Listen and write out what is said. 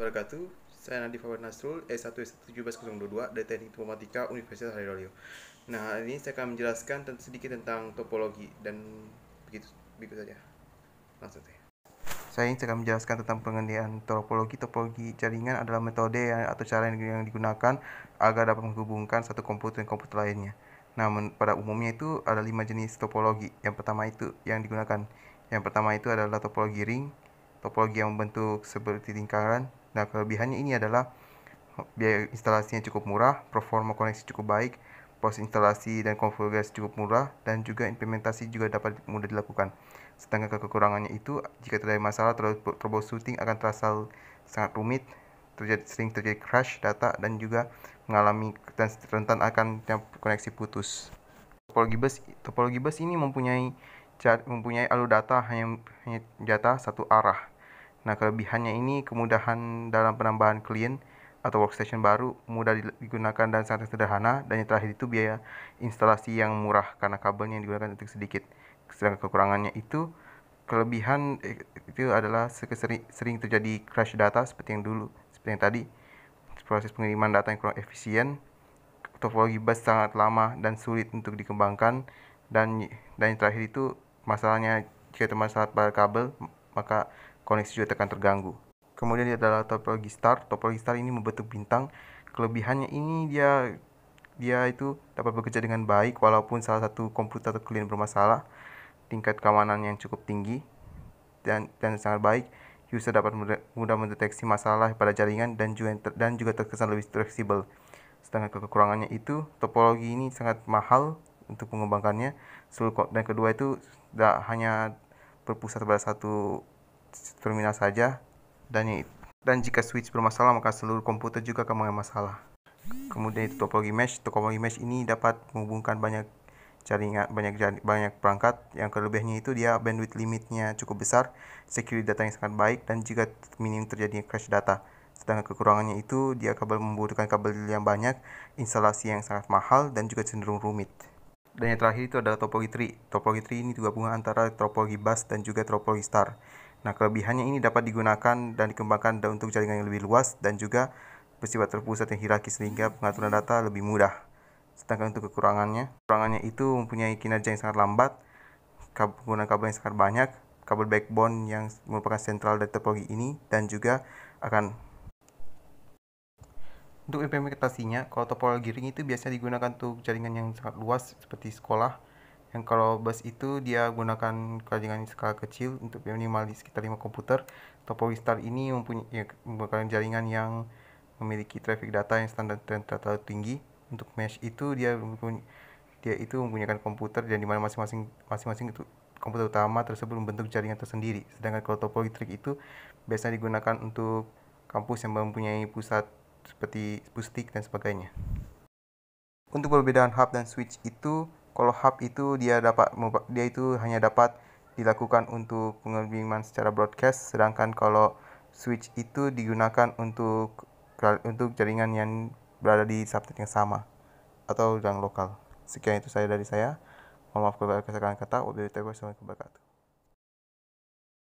wabarakatuh. Saya Nadi Fawad Nasrul, S1 S17022 dari Teknik Informatika Universitas Hairolio. Nah, hari ini saya akan menjelaskan sedikit tentang topologi dan begitu begitu saja. Langsung saja. Saya ingin akan menjelaskan tentang pengendalian topologi. Topologi jaringan adalah metode yang, atau cara yang digunakan agar dapat menghubungkan satu komputer dengan komputer lainnya. Namun pada umumnya itu ada lima jenis topologi. Yang pertama itu yang digunakan. Yang pertama itu adalah topologi ring, topologi yang membentuk seperti lingkaran, Nah, kelebihannya ini adalah oh, biaya instalasinya cukup murah, performa koneksi cukup baik, pos instalasi dan konfigurasi cukup murah, dan juga implementasi juga dapat mudah dilakukan. Sedangkan kekurangannya itu, jika terjadi masalah troubleshooting akan terasa sangat rumit, terjadi, sering terjadi crash data, dan juga mengalami dan rentan akan koneksi putus. Topologi bus, topologi bus ini mempunyai mempunyai alur data hanya, hanya data satu arah Nah, kelebihannya ini kemudahan dalam penambahan klien atau workstation baru, mudah digunakan dan sangat sederhana, dan yang terakhir itu biaya instalasi yang murah karena kabelnya yang digunakan untuk sedikit. Sedangkan kekurangannya itu, kelebihan eh, itu adalah sering, terjadi crash data seperti yang dulu, seperti yang tadi. Proses pengiriman data yang kurang efisien, topologi bus sangat lama dan sulit untuk dikembangkan, dan, dan yang terakhir itu masalahnya jika termasalah pada kabel, maka koneksi juga akan terganggu. Kemudian dia adalah topologi star. Topologi star ini membentuk bintang. Kelebihannya ini dia dia itu dapat bekerja dengan baik walaupun salah satu komputer atau klien bermasalah. Tingkat keamanan yang cukup tinggi dan dan sangat baik. User dapat mudah mendeteksi masalah pada jaringan dan juga dan juga terkesan lebih fleksibel. Sedangkan kekurangannya itu topologi ini sangat mahal untuk mengembangkannya. Dan kedua itu tidak hanya berpusat pada satu terminal saja dan dan jika switch bermasalah maka seluruh komputer juga akan mengalami masalah. Kemudian itu topologi mesh. Topologi mesh ini dapat menghubungkan banyak jaringan banyak jaring, banyak perangkat. Yang kelebihannya itu dia bandwidth limitnya cukup besar, security data yang sangat baik dan jika minim terjadi crash data. Sedangkan kekurangannya itu dia kabel membutuhkan kabel yang banyak, instalasi yang sangat mahal dan juga cenderung rumit. Dan yang terakhir itu adalah topologi tree. Topologi tree ini juga antara topologi bus dan juga topologi star. Nah, kelebihannya ini dapat digunakan dan dikembangkan untuk jaringan yang lebih luas dan juga bersifat terpusat yang hierarkis sehingga pengaturan data lebih mudah. Sedangkan untuk kekurangannya, kekurangannya itu mempunyai kinerja yang sangat lambat, penggunaan kabel yang sangat banyak, kabel backbone yang merupakan sentral dari topologi ini, dan juga akan untuk implementasinya, kalau topologi ring itu biasanya digunakan untuk jaringan yang sangat luas seperti sekolah, yang kalau bus itu dia gunakan keranjang skala kecil untuk minimalis sekitar lima komputer Topolistar ini mempunyai ya, merupakan jaringan yang memiliki traffic data yang standar dan terlalu tinggi untuk mesh itu dia dia itu menggunakan komputer dan di mana masing-masing masing-masing itu komputer utama tersebut membentuk jaringan tersendiri sedangkan kalau topolitrik itu biasanya digunakan untuk kampus yang mempunyai pusat seperti pustik dan sebagainya untuk perbedaan hub dan switch itu kalau hub itu dia dapat dia itu hanya dapat dilakukan untuk pengiriman secara broadcast sedangkan kalau switch itu digunakan untuk untuk jaringan yang berada di subnet yang sama atau yang lokal. Sekian itu saya dari saya. Mohon maaf kalau ada kesalahan kata. Wabillahi taufiq wabarakatuh.